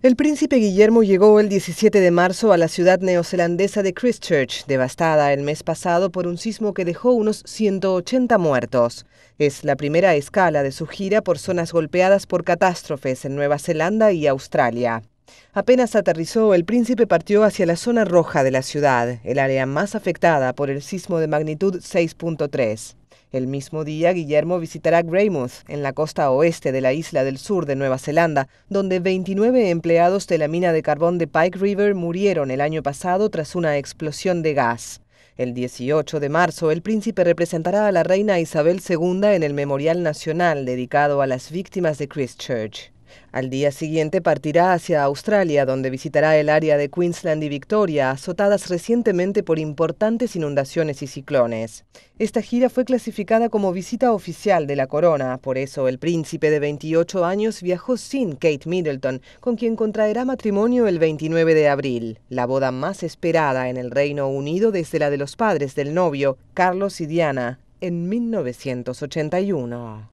El príncipe Guillermo llegó el 17 de marzo a la ciudad neozelandesa de Christchurch, devastada el mes pasado por un sismo que dejó unos 180 muertos. Es la primera escala de su gira por zonas golpeadas por catástrofes en Nueva Zelanda y Australia. Apenas aterrizó, el príncipe partió hacia la zona roja de la ciudad, el área más afectada por el sismo de magnitud 6.3. El mismo día, Guillermo visitará Greymouth, en la costa oeste de la isla del sur de Nueva Zelanda, donde 29 empleados de la mina de carbón de Pike River murieron el año pasado tras una explosión de gas. El 18 de marzo, el príncipe representará a la reina Isabel II en el Memorial Nacional dedicado a las víctimas de Christchurch. Al día siguiente partirá hacia Australia, donde visitará el área de Queensland y Victoria, azotadas recientemente por importantes inundaciones y ciclones. Esta gira fue clasificada como visita oficial de la corona, por eso el príncipe de 28 años viajó sin Kate Middleton, con quien contraerá matrimonio el 29 de abril, la boda más esperada en el Reino Unido desde la de los padres del novio, Carlos y Diana, en 1981.